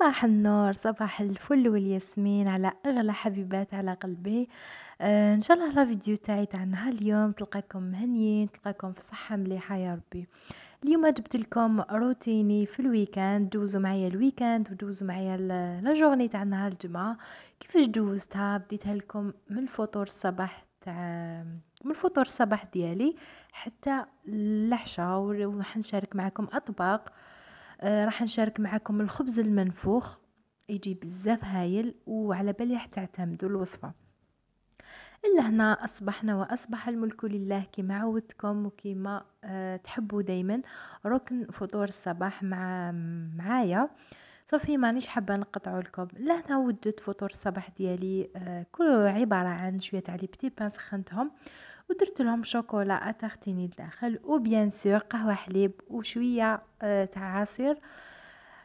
صباح النور صباح الفل والياسمين على اغلى حبيبات على قلبي آه ان شاء الله لا فيديو تاعي تاع نهار اليوم تلقاكم مهنيين تلقاكم في صحه مليحه يا ربي اليوم جبت لكم روتيني في الويكاند دوزوا معايا الويكاند ودوزوا معايا لا جورني تاع نهار الجمعه كيفاش دوزتها بديتها لكم من الفطور الصباح تاع من الفطور الصباح ديالي حتى العشاء وحنشارك معكم اطباق آه، راح نشارك معكم الخبز المنفوخ يجي بزاف هايل وعلى بالي راح تعتمدوا الوصفه الا هنا اصبحنا واصبح الملك لله كما عودتكم وكما آه، تحبوا دايما ركن فطور الصباح مع معايا صافي مانيش حابه نقطعو لكم لهنا وجدت فطور الصباح ديالي أه كله عباره عن شويه تاع لي بتي بان سخنتهم ودرت لهم شوكولا تختيني الداخل وبيان سور قهوه حليب وشويه آه، تاع عصير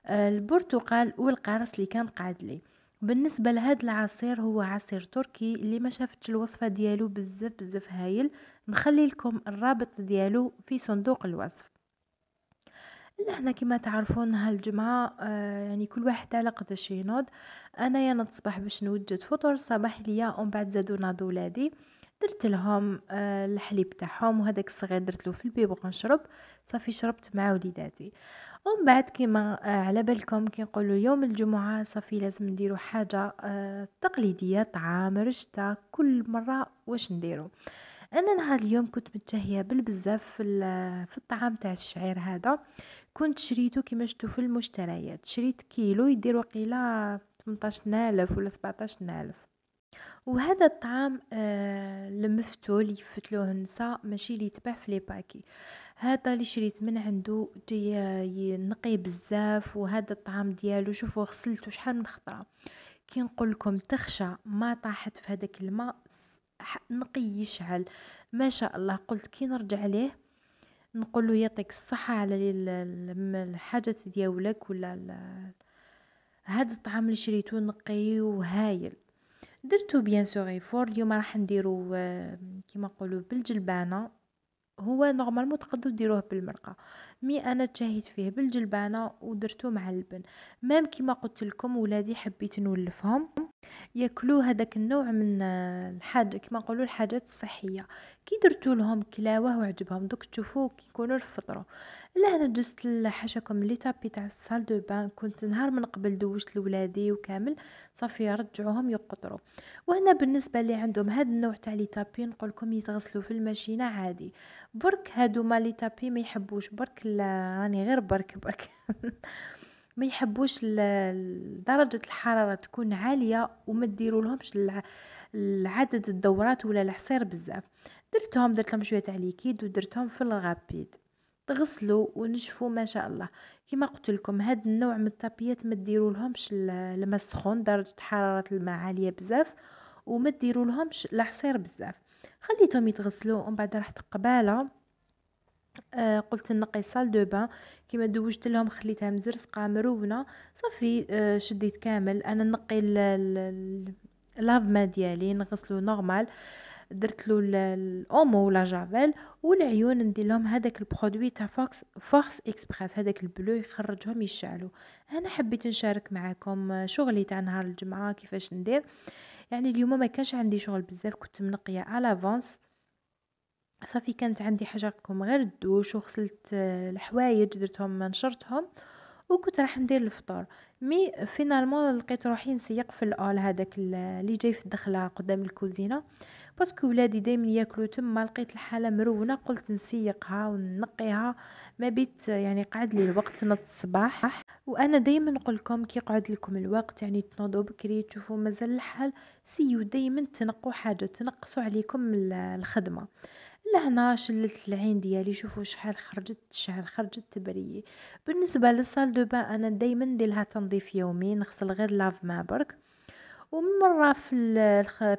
آه، البرتقال والقرص اللي كان قاعد لي بالنسبه لهذا العصير هو عصير تركي اللي ما شافتش الوصفه ديالو بزاف بزاف هايل نخلي لكم الرابط ديالو في صندوق الوصف لهنا كما تعرفون هالجمعة آه يعني كل واحد على شي ينوض انا يا نتصبح باش نوجد فطور صباح ليا ومن بعد زادو ناض ولادي درت لهم آه، الحليب تاعهم وهذاك الصغير درت له في البيبغون نشرب صافي شربت مع وليداتي ومن بعد كيما آه، على بالكم نقولوا يوم الجمعه صافي لازم نديروا حاجه آه، تقليديه طعام رشته كل مره واش نديروا انا نهار اليوم كنت متجهيه بالبزاف في, في الطعام تاع الشعير هذا كنت شريته كيما شفتوا في المشتريات شريت كيلو يدير وقيله 18000 ولا 17000 وهذا الطعام آه المفتول اللي يفتلوه النساء ماشي اللي يتباع في لي باكي هذا اللي شريت من عنده نقي بزاف وهذا الطعام ديالو شوفوا غسلته شحال من خطره كي نقول لكم تخشى ما طاحت في هذاك الماء نقي يشعل ما شاء الله قلت كي نرجع ليه نقول له يعطيك الصحه على الحاجه ديالك ولا هذا الطعام اللي شريته نقي وهايل درتو بيان سوغ فور اليوم راح نديرو كيما نقولو بالجلبانه هو نورمالمون تقدو ديروه بالمرقه مي انا تشهيت فيه بالجلبانه ودرتو مع اللبن مام كيما قلت لكم ولادي حبيت نولفهم ياكلوا هذاك النوع من آه، الحاجه كيما نقولوا الحاجات الصحيه كي درتو لهم كلاوه وعجبهم دوك تشوفوا كي يكونوا الفطره لهنا جست حاشاكم لي تابي تاع السال دو بان كنت نهار من قبل دوشت لولادي وكامل صافي رجعوهم يقطرو وهنا بالنسبه اللي عندهم هذا النوع تاع لي تابي نقول لكم يتغسلوا في الماشينه عادي برك هادو ما لي تابي ما يحبوش برك راني غير برك برك ما يحبوش درجه الحراره تكون عاليه وما ديروا لهمش العدد الدورات ولا العصير بزاف درتهم درت لهم شويه تاع ليكيد ودرتهم في الغابيد تغسلوا ونشفوا ما شاء الله كما قلت لكم هذا النوع من الطابيات ما ديروا لهمش الماء سخون درجه حراره الماء عاليه بزاف وما ديروا لهمش العصير بزاف خليتهم يتغسلوا ومن بعد راح قباله آه قلت نقي سال دو بان كيما دوجت لهم خليتها مزرسقه مرونه صافي آه شديت كامل انا نقي لاف ما ديالي نغسلو نورمال آه درت له الاومو ولا جافيل والعيون ندير لهم هذاك البرودوي تاع فوكس فورس اكسبريس هذاك البلو يخرجهم يشعلوا انا حبيت نشارك معاكم شغلي تاع نهار الجمعه كيفاش ندير يعني اليوم ما كانش عندي شغل بزاف كنت منقيه على فونس صافي كانت عندي حاجه غير الدوش وغسلت الحوايج درتهم نشرتهم وكنت راح ندير الفطور مي فينالمون لقيت روحي نسيق في الاول هذاك اللي جاي في الدخله قدام الكوزينه باسكو ولادي دائما ياكلوا تما لقيت الحاله مرونه قلت نسيقها ونقيها ما بيت يعني قعد لي الوقت نط الصباح وانا دائما نقول لكم كي يقعد لكم الوقت يعني تنوضوا بكري تشوفوا مازال الحال سيو دائما تنقوا حاجه تنقصوا عليكم الخدمه لهنا شلت العين ديالي شوفوا شحال خرجت شحال خرجت تبريي بالنسبه للصال دو بان انا دائما ندير لها تنظيف يومي نغسل غير لاف ما برك ومره في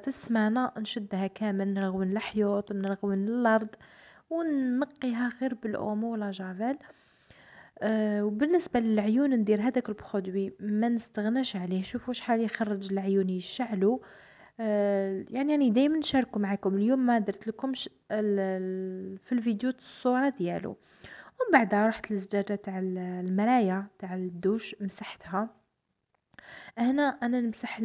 في السمانه نشدها كامل نلغون الحيوط نلغون الارض ونقيها غير بالاومو ولا جافيل أه وبالنسبه للعيون ندير هذاك البرودوي ما نستغناش عليه شوفوا شحال يخرج العيون يشعلوا آه، يعني يعني دائما نشاركو معكم اليوم ما درت لكمش في الفيديو الصوره ديالو ومن بعد رحت للزجاجه تاع المرايا تاع الدوش مسحتها هنا انا نمسح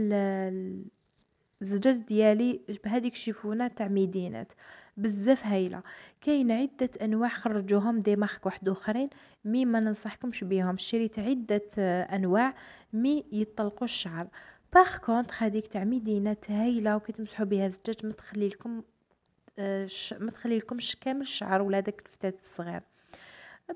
الزجاج ديالي بهذيك الشيفونه تاع ميدينات بزاف هايله كاين عده انواع خرجوهم دي مارك واحد اخرين مي ما ننصحكمش بيهم شريت عده آه، انواع مي يطلقوا الشعر باغ كونطخ هاديك تاع ميدينه هايله و كتمسحو بيها الزجاج ما تخلي لكم آه، ش... ما تخلي لكمش كامل الشعر ولا داك الفتات الصغير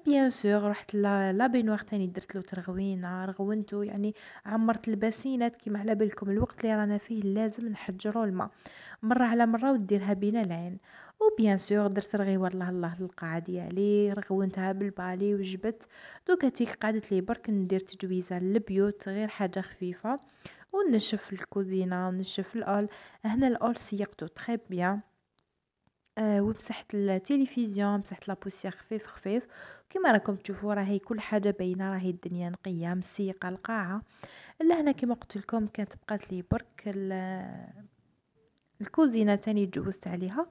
بيان سور رحت لا بينوار تاني درت له ترغوينه رغونتو يعني عمرت الباسينات كيما على بالكم الوقت اللي رانا فيه لازم نحجرو الماء مره على مره وديرها بين العين وبيان سور درت رغيوه الله الله للقاعه ديالي رغونتها بالبالي وجبت دوكا تيك قعدت لي برك ندير تجويزه للبيوت غير حاجه خفيفه ونشف الكوزينة ونشف الأول هنا الأول سيقته تخي بيان آه ومسحت التلفزيون مسحت لابوسيا خفيف خفيف كما راكم تشوفوا راهي كل حاجه باينه راهي الدنيا نقيه مسيقه القاعه هنا كما قلت لكم كانت بقات لي برك الكوزينه تاني تجوزت عليها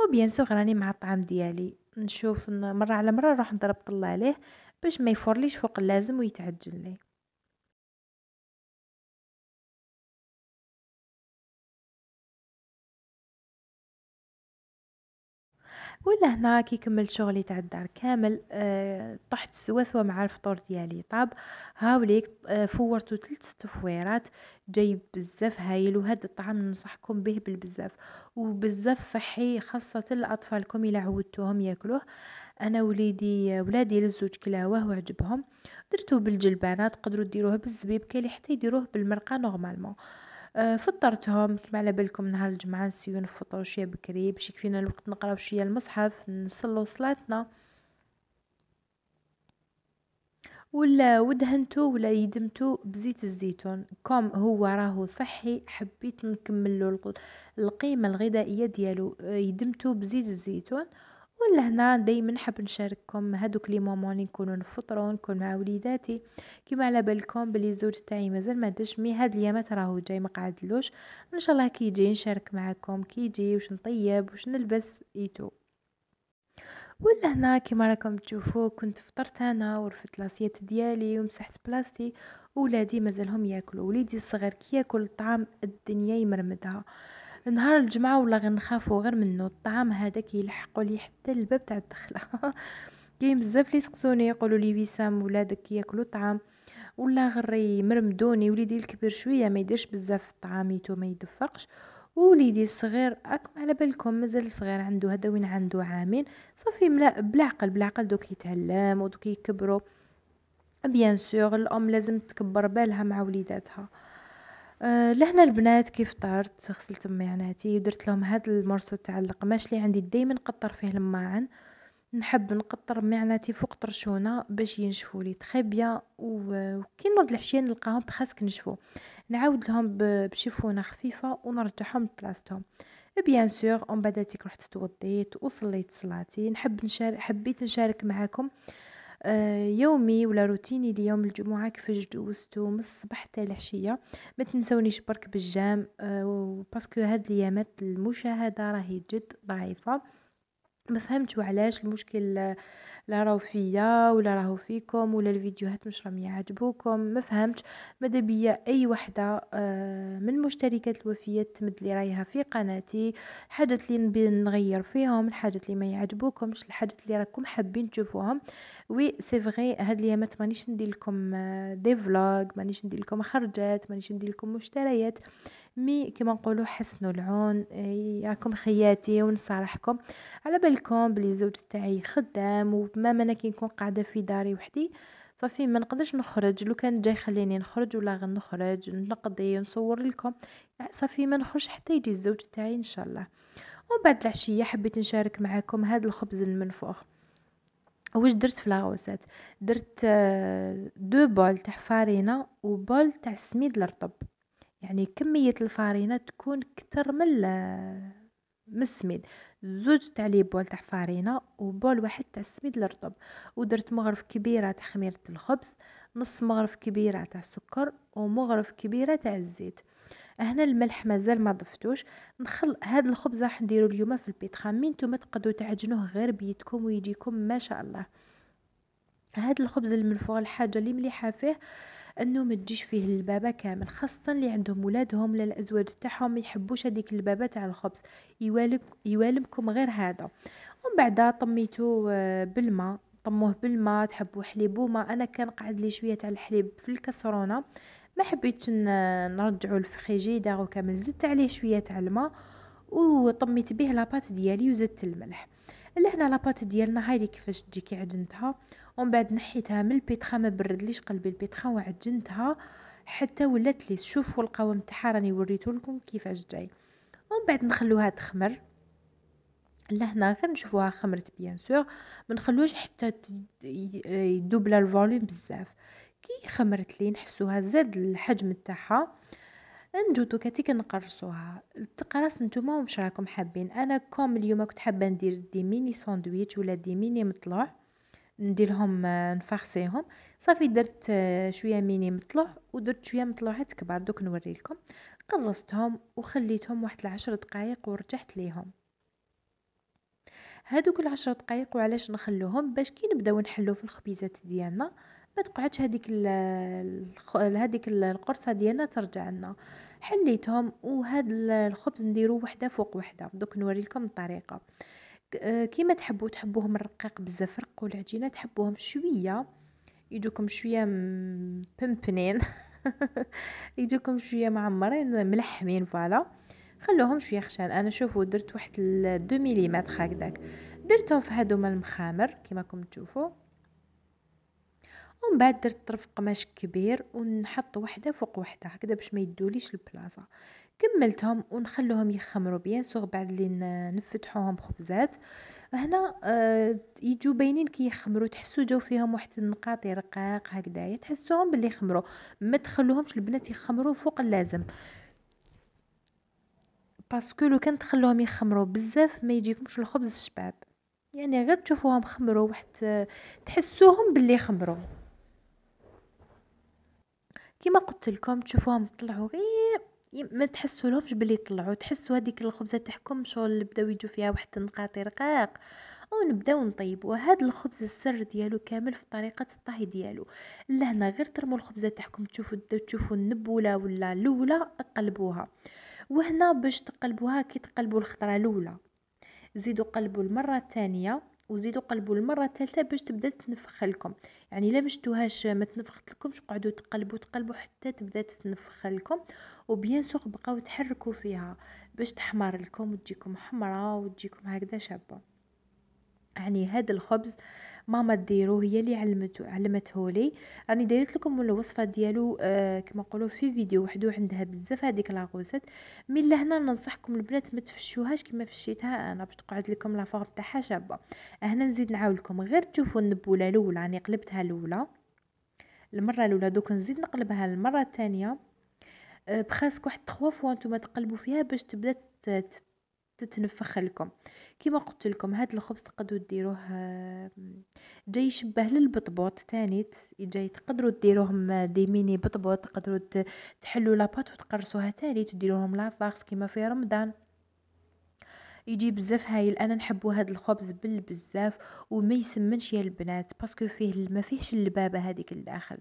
وبيان سوغ راني مع الطعام ديالي نشوف مره على مره نروح نضرب طله عليه باش ما يفورليش فوق اللازم ويتعجل لي ولا هنا كي كملت شغلي تاع الدار كامل أه طحت سوا سوا مع الفطور ديالي طاب هاوليك أه فورتو ثلاث تفويرات جايب بزاف هايل وهذا الطعام ننصحكم به بالبزاف وبزاف صحي خاصة لأطفالكم إلا عودتوهم ياكلوه أنا وليدي ولادي للزوج كلاوه وعجبهم درتو بالجلبانات تقدروا ديروه بالزبيب كالي حتى يديروه بالمرقة نورمالمون آه، فطرتهم كما على بالكم نهار الجمعه نسيو نفطروا شويه بكري باش يكفينا الوقت نقراو شويه المصحف نصلوا صلاتنا ولا ودهنتو ولا يدمتو بزيت الزيتون كوم هو راهو صحي حبيت نكمل له القيمه الغذائيه ديالو آه، يدمتو بزيت الزيتون هنا دايما حاب نشارككم هادوك لي مومون اللي نكونوا نفطروا نكون مع وليداتي كيما على بالكم بلي الزوج تاعي مازال ما داش مي هاد اليامات راهو جاي ما قعدلوش ان شاء الله كي يجي نشارك معكم كي يجي واش نطيب واش نلبس ايتو ولا هنا كيما راكم تشوفوا كنت فطرت انا ورفت لاسيات ديالي ومسحت بلاصتي ولادي مازالهم ياكلوا وليدي الصغير كي ياكل الطعام الدنيا يمرمدها نهار الجمعه ولا غنخافو غير منه الطعام هذا كيلحقوا لي حتى الباب تاع الدخله كاين بزاف لي سقسوني يقولوا لي وسام ولادك ياكلوا طعام ولا غير يمرمدوني وليدي الكبير شويه ما يديرش بزاف طعاميتو ما يدفقش وليدي الصغير راكم على بالكم مازال صغير عنده هذا وين عنده عامين صافي ملا بالعقل بالعقل دوك يتعلم ودوك يكبروا بيان سور الام لازم تكبر بالها مع وليداتها آه، لهنا البنات كيف طارت غسلت ميعناتي ودرت لهم هاد المرسو تاع القماش اللي عندي دايما نقطر فيه الماعن نحب نقطر ميعناتي فوق طرشونه باش ينشفوا لي تري بيان وكي نوض العشيه نلقاهم بخاسك نشفوا نعاود لهم بشيفونه خفيفه ونرجعهم لبلاصتهم بيان سور اون بعد رحت توضيت وصليت صلاتي نحب نشارك حبيت نشارك معاكم آه آه، يومي ولا روتيني ليوم الجمعة كيفاش دوزتو من الصبح حتى العشية ما تنسونيش برك بالجام آه، باسكو هاد الايامات المشاهدة راهي جد ضعيفة ما فهمتش علاش المشكل لا راهو فيا ولا راهو فيكم ولا الفيديوهات مش راهم يعجبوكم ما فهمتش ماذا بيا اي وحده آه، من مشتركات الوفيات تمد لي رايها في قناتي الحاجات اللي نغير فيهم الحاجات اللي ما يعجبوكمش الحاجات اللي راكم حابين تشوفوهم وي سي فغي هاد الايامات مانيش ندير لكم دي آه, فلوغ مانيش ندير لكم خرجات مانيش ندير لكم مشتريات مي كيما نقولوا حسنوا العون راكم آه, خياتي ونصارحكم على بالكم بلي زوج تاعي خدام وما ما انا كي نكون قاعده في داري وحدي صافي ما نقدرش نخرج لو كان جاي خليني نخرج ولا غنخرج نقضي نصور لكم آه, صافي ما نخرج حتى يجي الزوج تاعي ان شاء الله وبعد العشيه حبيت نشارك معكم هذا الخبز المنفوخ واش درت في لاغوسات درت آه، دو بول تاع فارينه وبول تاع السميد الرطب يعني كميه الفارينه تكون كتر من آه، من السميد زوج تاع لي بول تاع فارينه وبول واحد تاع السميد الرطب ودرت مغرف كبيره تاع خميره الخبز نص مغرف كبيره تاع السكر ومغرف كبيره تاع الزيت هنا الملح مازال ما ضفتوش نخل هاد الخبز راح نديرو اليوم في البيتخامي نتوما تقدروا تعجنوه غير بيدكم ويجيكم ما شاء الله هاد الخبز المنفوغ الحاجه اللي مليحه فيه انه ما تجيش فيه البابا كامل خاصه اللي عندهم ولادهم ولا الازواج تاعهم ما يحبوش هذيك البابا تاع الخبز يوالك يوالمكم غير هذا ومن بعد طميتو آه، بالماء طموه بالماء تحبوا حليبو ما انا كان قعد لي شويه تاع الحليب في الكسرونه ما حبيتش نرجعو للفريجيدير كامل زدت عليه شويه تاع الماء وطميت به لاباط ديالي وزدت الملح لهنا لاباط ديالنا هاي اللي كيفاش تجي كي عجنتها ومن بعد نحيتها من البيتخا ما بردليش قلبي البيتخا وعجنتها حتى ولات لي شوفوا القوام تاعها راني وريته لكم كيفاش جاي ومن بعد نخلوها تخمر لهنا غير نشوفوها خمرت بيان سور ما نخلوش حتى يدوبلا الفوليوم بزاف كي خمرت لي نحسوها زاد الحجم تاعها نجودو كتي كنقرصوها التقراص نتوما واش راكم حابين انا كوم اليوم كنت حابه ندير دي ميني ساندويتش ولا دي ميني مطلوع نديرهم آه، نفخسيهم صافي درت آه، شويه ميني مطلوع ودرت شويه مطلوعات كبار دوك نوريلكم قرصتهم وخليتهم واحد العشر دقائق ورجعت ليهم هادوك العشر دقائق وعلاش نخلوهم باش كي نبداو نحلو في الخبيزات ديالنا ما تقعدش هذيك هذيك القرصه ديالنا ترجع لنا حليتهم وهاد الخبز نديرو وحده فوق وحده دوك نوري لكم الطريقه آه، كيما تحبوا تحبوهم رقيق بزاف رقوا العجينه تحبوهم شويه يجوكم شويه بمبنين يجوكم شويه معمرين ملحمين فوالا خلوهم شويه خشان انا شوفوا درت واحد 2 ملم هكذاك درتهم في هادو المخامر كيما راكم تشوفوا ومن بعد درت طرف قماش كبير ونحط وحده فوق وحده هكذا باش ما يدوليش البلاصه كملتهم ونخلوهم يخمروا بيان سوغ بعد اللي نفتحوهم خبزات هنا آه يجوا باينين كي يخمروا تحسوا جاو فيهم واحد النقاط رقاق هكذايا تحسوهم باللي يخمروا ما تخلوهمش البنات يخمروا فوق اللازم باسكو لو كان تخلوهم يخمروا بزاف ما يجيكمش الخبز الشباب يعني غير تشوفوهم خمروا واحد آه، تحسوهم باللي خمروا كيما قلت لكم تشوفوهم طلعوا غير ما تحسوا لهمش باللي طلعوا تحسوا هذيك الخبزه تاعكم شغل بداو يجوا فيها واحد النقاط رقاق ونبداو نطيبوا هذا الخبز السر ديالو كامل في طريقه الطهي ديالو لهنا غير ترموا الخبزه تاعكم تشوفوا تشوفوا النبوله ولا الاولى قلبوها وهنا باش تقلبوها كي تقلبوا الخضره الاولى زيدوا قلبوا المره الثانيه وزيدوا قلبوا المره الثالثه باش تبدا تنفخ لكم يعني الا مشتوهاش ما تنفخت لكمش قعدوا تقلبوا تقلبوا حتى تبدا تنفخ لكم وبيان سوغ بقاو تحركوا فيها باش تحمر لكم وتجيكم حمراء وتجيكم هكذا شابه يعني هذا الخبز ماما ديرو هي اللي علمته علمته لي راني دايرت لكم الوصفه ديالو آه كما نقولوا في فيديو وحدو عندها بزاف هذيك غوسيت مي لهنا ننصحكم البنات ما تفشوهاش كما فشيتها انا باش تقعد لكم لا فورم تاعها شابه هنا نزيد نعاود لكم غير تشوفوا النبوله الاولى راني يعني قلبتها الاولى المره الاولى دوك نزيد نقلبها المره الثانيه آه بخاسك واحد 3 فوا نتوما تقلبوا فيها باش تبدا تتنفخ لكم كما قلت لكم هذا الخبز تقدروا ديروه جاي يشبه للبطبوط تاني جاي تقدروا ديروهم دي ميني بطبوط تقدروا تحلوا لاباط وتقرصوها ثاني تديروهم لافاكس كما في رمضان يجي بزاف هايل انا نحبو هاد الخبز بزاف وما يسمنش يا البنات باسكو فيه ما فيهش اللبابه هذيك الداخل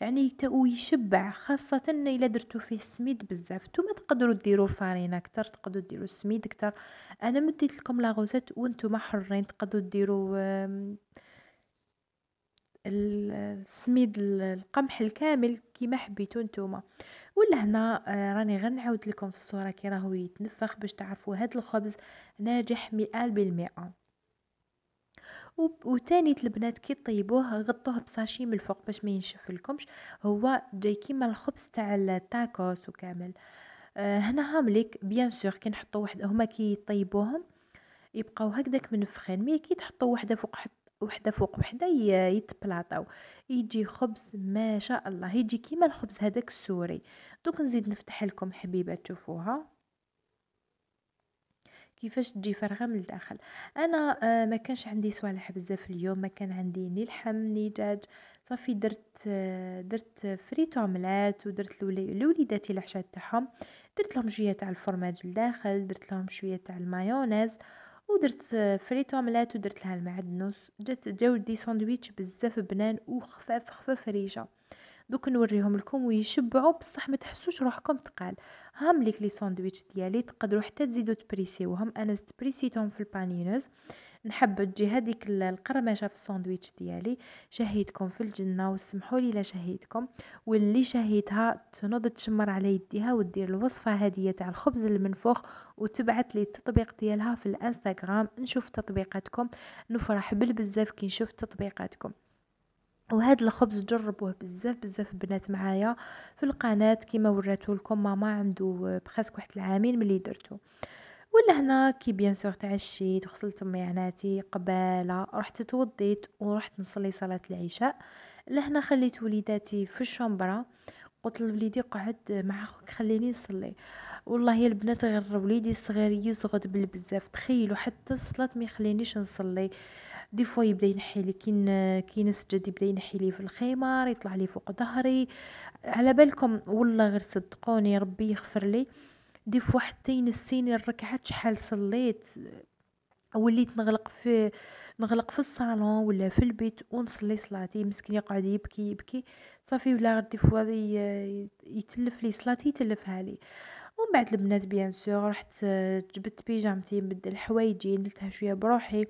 يعني تاو يشبع خاصه الا درتو فيه السميد بزاف نتوما تقدروا ديروا فارينه اكثر تقدروا ديروا السميد اكثر انا مديت لكم غوزيت وانتم حرين تقدروا ديروا السميد القمح الكامل كيما حبيتو نتوما ولا هنا آه، راني غنعاود لكم في الصوره كي راهو يتنفخ باش تعرفوا هذا الخبز ناجح مئة بالمئة وتاني البنات كي طيبوه غطوه بساشي من الفوق باش ما ينشف لكمش هو جاي كيما الخبز تاع التاكوس وكامل آه هنا هامليك بيان سور كي نحطوا وحده هما كي يطيبوهم يبقاو هكذاك منفخين مي كي تحطوا وحده فوق وحده فوق وحده يتبلاطاو يجي خبز ما شاء الله يجي كيما الخبز هذاك السوري دوك نزيد نفتح لكم حبيبه تشوفوها كيفاش تجي فارغه من الداخل انا آه ما كانش عندي صوالح بزاف اليوم ما كان عندي ني لحم ني دجاج صافي درت آه درت فريت اوملات ودرت لوليداتي العشاء تاعهم درت لهم شويه تاع الفرماج لداخل درت لهم شويه تاع المايونيز ودرت آه، فريت اوملات ودرت لها المعدنوس جات جاو دي ساندويتش بزاف بنان وخفاف خفاف ريشه دوك نوريهم لكم ويشبعوا بصح ما تحسوش روحكم تقال هام ليك لي ساندويتش ديالي تقدروا حتى تزيدوا تبريسيوهم انا تبريسيتهم في البانينوز نحب تجي هذيك القرمشه في الساندويتش ديالي شهيتكم في الجنه وسمحوا لي لا شهيتكم واللي شهيتها تنوض تشمر على يديها ودير الوصفه هذه تاع الخبز المنفوخ وتبعث لي التطبيق ديالها في الانستغرام نشوف تطبيقاتكم نفرح بالبزاف كي نشوف تطبيقاتكم وهذا الخبز جربوه بزاف بزاف بنات معايا في القناه كما وراتو لكم ماما عنده بخاسك واحد العامين ملي درتو ولا هنا كي بيان سور تعشيت وغسلت ميعناتي قباله رحت توضيت ورحت نصلي صلاه العشاء لهنا خليت وليداتي في الشومبره قلت لوليدي قعد مع خوك خليني نصلي والله يا البنات غير وليدي الصغير يزغد بالبزاف تخيلوا حتى الصلاه ما يخلينيش نصلي دي فوا يبدا ينحي لي كي كي نسجد يبدا ينحي لي في الخمار يطلع لي فوق ظهري على بالكم والله غير صدقوني ربي يغفر لي دي فوا حتى ينسيني الركعات شحال صليت وليت نغلق في نغلق في الصالون ولا في البيت ونصلي صلاتي مسكين يقعد يبكي يبكي صافي ولا غير دي فوا يتلف لي صلاتي يتلفها لي ومن بعد البنات بيان سور رحت جبت بيجامتي نبدل حوايجي ندلتها شويه بروحي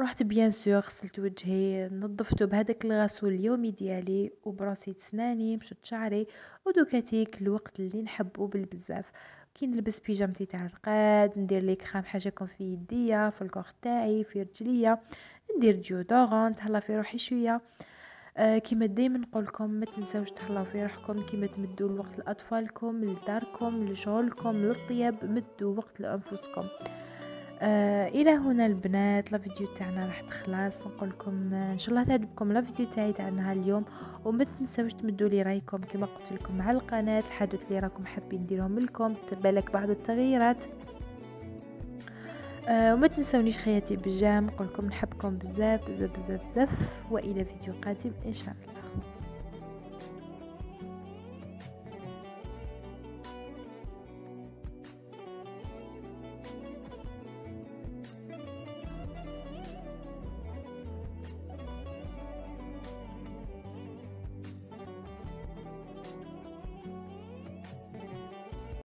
رحت بيان سور غسلت وجهي نظفته بهذاك الغسول اليومي ديالي وبروسيت سناني مشط شعري ودوكاتيك الوقت اللي نحبو بالبزاف كي نلبس بيجامتي تاع القاد ندير لي كريم حاجه كون في يديا في الكوخ تاعي في رجليا ندير ديودورون نتهلا في روحي شويه آه كيما دايما نقولكم ما تنساوش تهلاو في روحكم كيما تمدوا الوقت لاطفالكم لداركم لشغلكم للطياب مدوا وقت لانفسكم آه الى هنا البنات لا فيديو تاعنا راح تخلص نقول لكم آه، ان شاء الله تعجبكم لا فيديو تاعي تاع نهار اليوم وما تنساوش تمدوا لي رايكم كما قلت لكم على القناه الحاجات اللي راكم حابين نديرهم لكم تبالك بعض التغييرات آه وما تنسونيش خياتي بجام نقول لكم نحبكم بزاف بزاف بزاف بزاف والى فيديو قادم ان شاء الله